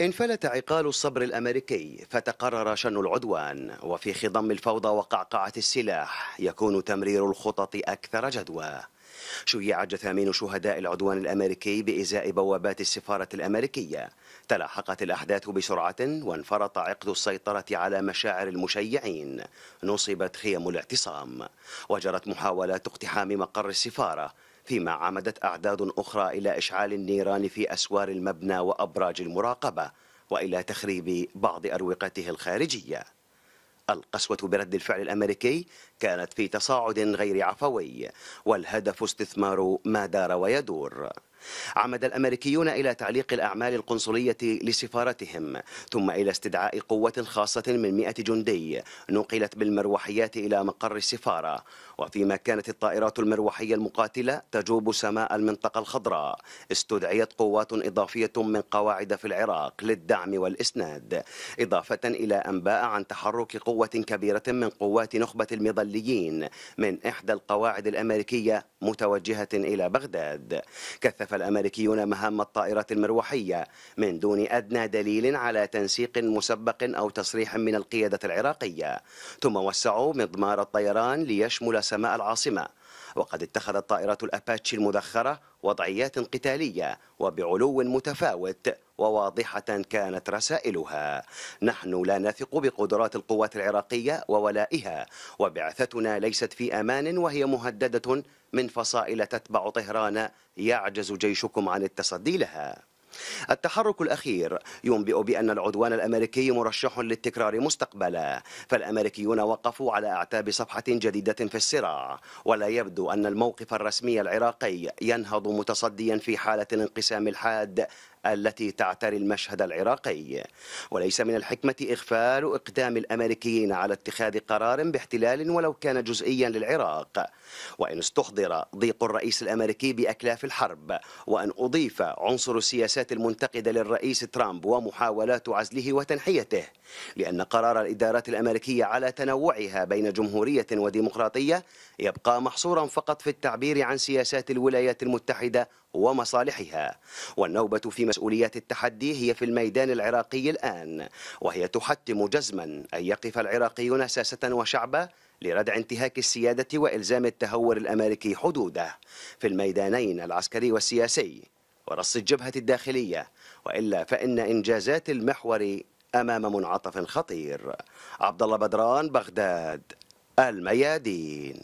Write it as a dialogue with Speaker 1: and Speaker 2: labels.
Speaker 1: انفلت عقال الصبر الامريكي فتقرر شن العدوان وفي خضم الفوضى وقعقعه السلاح يكون تمرير الخطط اكثر جدوى شيع جثامين شهداء العدوان الامريكي بازاء بوابات السفاره الامريكيه تلاحقت الاحداث بسرعه وانفرط عقد السيطره على مشاعر المشيعين نصبت خيم الاعتصام وجرت محاولات اقتحام مقر السفاره فيما عمدت أعداد أخرى إلى إشعال النيران في أسوار المبنى وأبراج المراقبة وإلى تخريب بعض أروقته الخارجية القسوة برد الفعل الأمريكي كانت في تصاعد غير عفوي والهدف استثمار ما دار ويدور عمد الأمريكيون إلى تعليق الأعمال القنصلية لسفارتهم ثم إلى استدعاء قوة خاصة من 100 جندي نقلت بالمروحيات إلى مقر السفارة وفيما كانت الطائرات المروحية المقاتلة تجوب سماء المنطقة الخضراء استدعيت قوات إضافية من قواعد في العراق للدعم والإسناد إضافة إلى أنباء عن تحرك قوة كبيرة من قوات نخبة المظليين من إحدى القواعد الأمريكية متوجهة إلى بغداد كثف الأمريكيون مهام الطائرات المروحية من دون أدنى دليل على تنسيق مسبق أو تصريح من القيادة العراقية ثم وسعوا مضمار الطيران ليشمل سماء العاصمة وقد اتخذت طائرات الأباتشي المدخرة وضعيات قتالية وبعلو متفاوت وواضحة كانت رسائلها نحن لا نثق بقدرات القوات العراقية وولائها وبعثتنا ليست في أمان وهي مهددة من فصائل تتبع طهران يعجز جيشكم عن التصدي لها التحرك الأخير ينبئ بأن العدوان الأمريكي مرشح للتكرار مستقبلا فالأمريكيون وقفوا على أعتاب صفحة جديدة في الصراع ولا يبدو أن الموقف الرسمي العراقي ينهض متصديا في حالة الانقسام الحاد التي تعتري المشهد العراقي وليس من الحكمة إغفال إقدام الأمريكيين على اتخاذ قرار باحتلال ولو كان جزئيا للعراق وإن استحضر ضيق الرئيس الأمريكي بأكلاف الحرب وأن أضيف عنصر سياسات المنتخب المنتقدة للرئيس ترامب ومحاولات عزله وتنحيته لأن قرار الإدارات الأمريكية على تنوعها بين جمهورية وديمقراطية يبقى محصورا فقط في التعبير عن سياسات الولايات المتحدة ومصالحها والنوبة في مسؤوليات التحدي هي في الميدان العراقي الآن وهي تحتم جزما أن يقف العراقيون ساسة وشعبا لردع انتهاك السيادة وإلزام التهور الأمريكي حدوده في الميدانين العسكري والسياسي ورص الجبهة الداخلية وإلا فإن إنجازات المحور أمام منعطف خطير عبد الله بدران بغداد الميادين